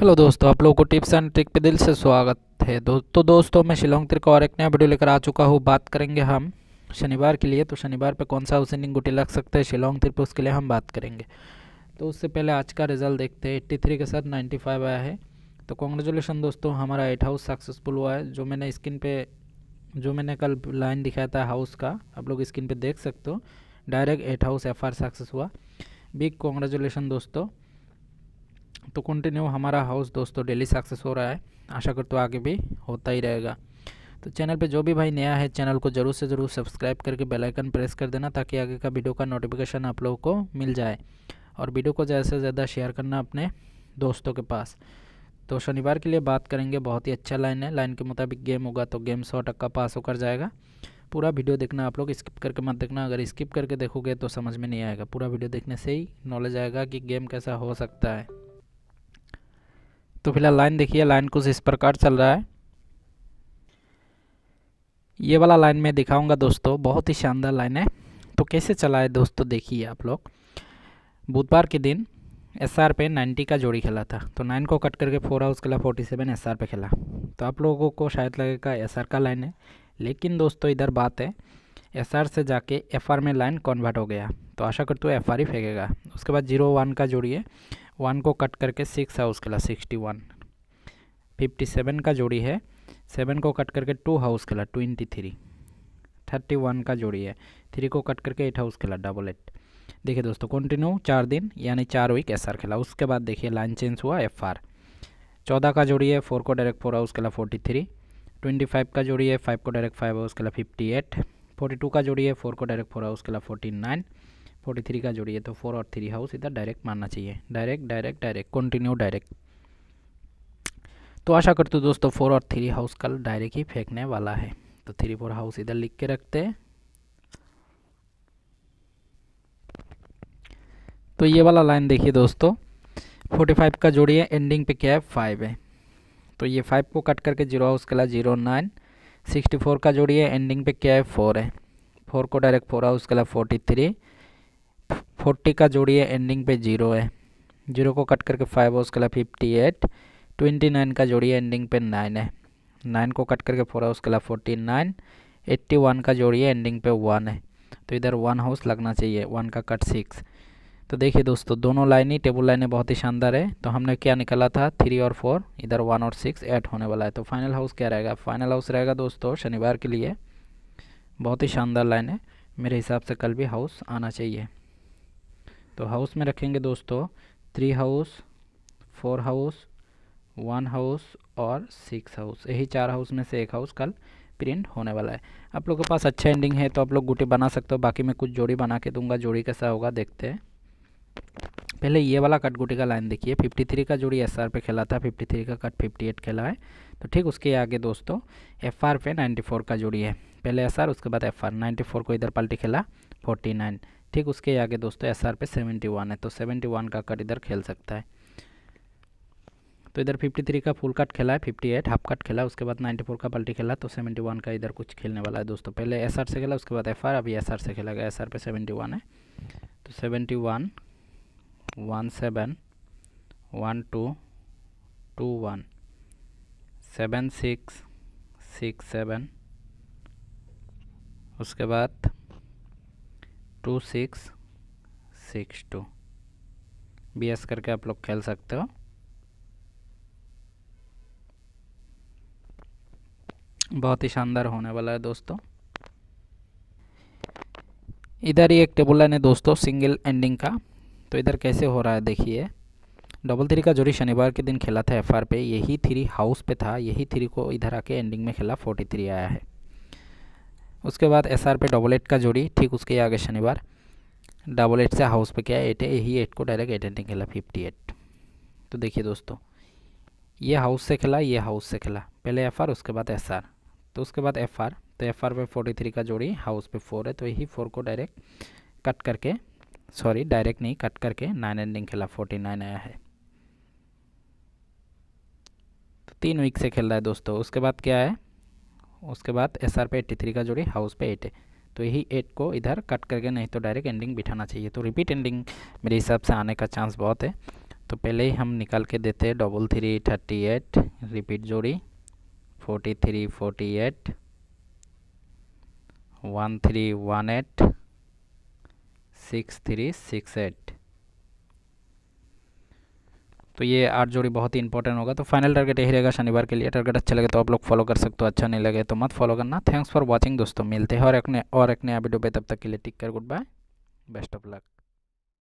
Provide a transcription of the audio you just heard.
hello दोस्तों आप लोगों को टिप्स एंड ट्रिक पे दिल से स्वागत है दो, तो दोस्तों मैं शिलोंग तिर और एक नया वीडियो लेकर आ चुका हूँ बात करेंगे हम शनिवार के लिए तो शनिवार पे कौन सा इनिंग गुटी लग सकते हैं शिलोंग त्रिक पे उसके लिए हम बात करेंगे तो उससे पहले आज का रिजल्ट देखते हैं एट्टी थ्री के साथ नाइन्टी फाइव आया है तो कॉन्ग्रेचुलेसन दोस्तों हमारा एट हाउस सक्सेसफुल हुआ है जो मैंने स्क्रीन पर जो मैंने कल लाइन दिखाया था हाउस का आप लोग स्क्रीन पर देख सकते हो direct eight house F success हुआ बिग कॉन्ग्रेचुलेसन दोस्तों तो कंटिन्यू हमारा हाउस दोस्तों डेली सक्सेस हो रहा है आशा करता हूँ आगे भी होता ही रहेगा तो चैनल पे जो भी भाई नया है चैनल को ज़रूर से ज़रूर सब्सक्राइब करके बेल आइकन प्रेस कर देना ताकि आगे का वीडियो का नोटिफिकेशन आप लोगों को मिल जाए और वीडियो को ज़्यादा से ज़्यादा शेयर करना अपने दोस्तों के पास तो शनिवार के लिए बात करेंगे बहुत ही अच्छा लाइन है लाइन के मुताबिक गेम होगा तो गेम सौ टक्का पास होकर जाएगा पूरा वीडियो देखना आप लोग स्किप करके मत देखना अगर स्किप करके देखोगे तो समझ में नहीं आएगा पूरा वीडियो देखने से ही नॉलेज आएगा कि गेम कैसा हो सकता है तो फिलहाल लाइन देखिए लाइन कुछ इस प्रकार चल रहा है ये वाला लाइन मैं दिखाऊंगा दोस्तों बहुत ही शानदार लाइन है तो कैसे चला है दोस्तों देखिए आप लोग बुधवार के दिन एस आर पे नाइन्टी का जोड़ी खेला था तो नाइन को कट करके फोर हाउस खेला फोर्टी सेवन एस आर पे खेला तो आप लोगों को शायद लगेगा एस आर का लाइन है लेकिन दोस्तों इधर बात है एस आर से जाके एफ आर में लाइन कन्वर्ट हो गया तो आशा करते हो एफ आर ही फेंकेगा उसके बाद जीरो वन का जोड़िए वन को कट करके सिक्स हाउस खेला सिक्सटी वन फिफ्टी सेवन का जोड़ी है सेवन को कट करके टू हाउस खेला ट्वेंटी थ्री थर्टी वन का जोड़ी है थ्री को कट करके एट हाउस खेला डबल एट देखिए दोस्तों कंटिन्यू चार दिन यानी चार वीक एस खेला उसके बाद देखिए लाइन चेंज हुआ एफ आर चौदह का जोड़ी है फोर को डायरेक्ट फोर हाउस उसके फोर्टी थ्री ट्वेंटी फाइव का जोड़ी है फाइव को डायरेक्ट फाइव हाउस उसके फिफ्टी एट फोर्टी टू का जोड़ी है फोर को डायरेक्ट फोर हाउस उसके फोर्टी नाइन फोर्टी थ्री का जोड़िए तो फोर और थ्री हाउस इधर डायरेक्ट मानना चाहिए direct direct direct continue direct तो आशा करते हो दोस्तों फोर और थ्री हाउस कल डायरेक्ट ही फेंकने वाला है तो थ्री फोर हाउस इधर लिख के रखते हैं तो ये वाला लाइन देखिए दोस्तों फोर्टी फाइव का जोड़िए एंडिंग पे क्या है फाइव है तो ये फाइव को कट करके जीरो हाउस के लिए जीरो नाइन सिक्सटी फोर का जोड़िए एंडिंग पे क्या है फोर है फोर को डायरेक्ट फोर हाउस के लिए फोर्टी थ्री फोर्टी का जोड़िए एंडिंग पे जीरो है जीरो को कट करके फाइव हाउस कला फिफ्टी एट ट्वेंटी नाइन का जोड़िए एंडिंग पे नाइन है नाइन को कट करके फोर है कला फोर्टी नाइन एट्टी वन का जोड़िए एंडिंग पे वन है तो इधर वन हाउस लगना चाहिए वन का कट सिक्स तो देखिए दोस्तों दोनों लाइन ही टेबल लाइनें बहुत ही शानदार है तो हमने क्या निकाला था थ्री और फोर इधर वन और सिक्स ऐड होने वाला है तो फाइनल हाउस क्या रहेगा फाइनल हाउस रहेगा दोस्तों शनिवार के लिए बहुत ही शानदार लाइन है मेरे हिसाब से कल भी हाउस आना चाहिए तो हाउस में रखेंगे दोस्तों three house four house one house और सिक्स हाउस यही चार हाउस में से एक हाउस कल प्रिंट होने वाला है आप लोग के पास अच्छा एंडिंग है तो आप लोग गुटे बना सकते हो बाकी मैं कुछ जोड़ी बना के दूंगा जोड़ी कैसा होगा देखते हैं पहले ये वाला कट गुटी का लाइन देखिए 53 का जोड़ी एस आर पे खेला था 53 का कट 58 खेला है तो ठीक उसके आगे दोस्तों एफ आर पे नाइन्टी का जोड़ी है पहले एस आर उसके बाद एफ आर नाइन्टी को इधर पल्टी खेला फोर्टी ठीक उसके आगे दोस्तों एस आर पे सेवेंटी वन है तो सेवेंटी वन का कट इधर खेल सकता है तो इधर फिफ्टी थ्री का फुल कट खेला है फिफ्टी एट हाफ कट खेला उसके बाद नाइन्टी फोर का पल्टी खेला तो सेवेंटी वन का इधर कुछ खेलने वाला है दोस्तों पहले एस आर से खेला उसके बाद एफ आर अभी एस आर से खेला गया एस आर पे सेवेंटी वन है तो seventy one one seven one two two one seven six six seven उसके बाद two six six two B S करके आप लोग खेल सकते हो बहुत ही शानदार होने वाला है दोस्तों इधर ही एक टेबल लाइन है दोस्तों सिंगल एंडिंग का तो इधर कैसे हो रहा है देखिए डबल थ्री का जोड़ी शनिवार के दिन खेला था एफ पे यही थ्री हाउस पे था यही थ्री को इधर आके एंडिंग में खेला फोर्टी थ्री आया है उसके बाद एस आर पे डबल एट का जोड़ी ठीक उसके आगे शनिवार डबल एट से हाउस पे क्या एट है यही एट को डायरेक्ट एट एट खेला फिफ्टी एट तो देखिए दोस्तों ये हाउस से खेला ये हाउस से खेला पहले एफ आर उसके बाद एस आर तो उसके बाद एफ आर तो एफ आर पे फोर्टी थ्री का जोड़ी हाउस पे फोर है तो यही फोर को डायरेक्ट कट करके सॉरी डायरेक्ट नहीं कट करके नाइन एंडिंग खेला फोर्टी नाइन आया है तो तीन वीक से खेल रहा है दोस्तों उसके बाद क्या है उसके बाद एस आर पे एट्टी थ्री का जोड़ी हाउस पे एट है तो यही एट को इधर कट करके नहीं तो डायरेक्ट एंडिंग बिठाना चाहिए तो रिपीट एंडिंग मेरे हिसाब से आने का चांस बहुत है तो पहले ही हम निकाल के देते हैं double three thirty eight repeat जोड़ी forty three forty eight one three one eight six three six eight तो ये आठ जोड़ी बहुत ही इंपॉर्टेंट होगा तो फाइनल टारगेट यही रहेगा शनिवार के लिए टारगेट अच्छा लगे तो आप लोग फॉलो कर सकते हो अच्छा नहीं लगे तो मत फॉलो करना थैंक्स फॉर वॉचिंग दोस्तों मिलते हैं और एक नया और एक नया वीडियो पे तब तक के लिए टिक कर goodbye best of luck